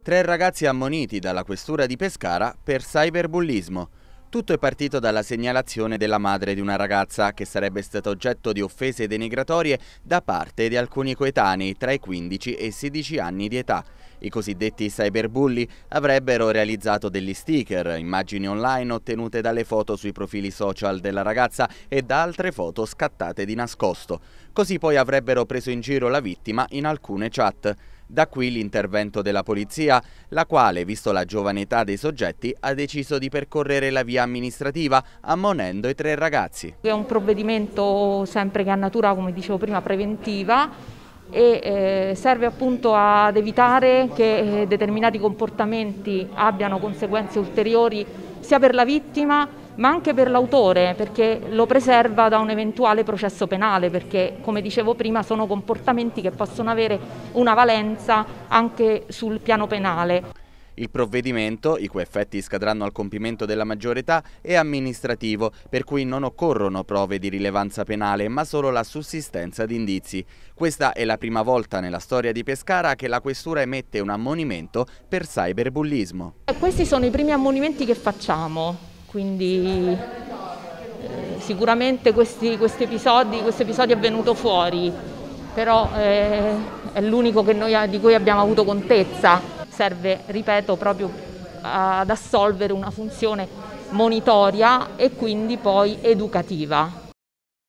Tre ragazzi ammoniti dalla questura di Pescara per cyberbullismo. Tutto è partito dalla segnalazione della madre di una ragazza che sarebbe stata oggetto di offese denigratorie da parte di alcuni coetanei tra i 15 e i 16 anni di età. I cosiddetti cyberbulli avrebbero realizzato degli sticker, immagini online ottenute dalle foto sui profili social della ragazza e da altre foto scattate di nascosto. Così poi avrebbero preso in giro la vittima in alcune chat. Da qui l'intervento della polizia, la quale, visto la giovane età dei soggetti, ha deciso di percorrere la via amministrativa, ammonendo i tre ragazzi. È un provvedimento sempre che ha natura, come dicevo prima, preventiva e eh, serve appunto ad evitare che eh, determinati comportamenti abbiano conseguenze ulteriori sia per la vittima ma anche per l'autore perché lo preserva da un eventuale processo penale perché come dicevo prima sono comportamenti che possono avere una valenza anche sul piano penale. Il provvedimento, i cui effetti scadranno al compimento della maggiore età, è amministrativo, per cui non occorrono prove di rilevanza penale, ma solo la sussistenza di indizi. Questa è la prima volta nella storia di Pescara che la questura emette un ammonimento per cyberbullismo. Questi sono i primi ammonimenti che facciamo quindi eh, sicuramente questi, questi episodi, questo episodio è venuto fuori, però eh, è l'unico noi, di cui abbiamo avuto contezza. Serve, ripeto, proprio ad assolvere una funzione monitoria e quindi poi educativa.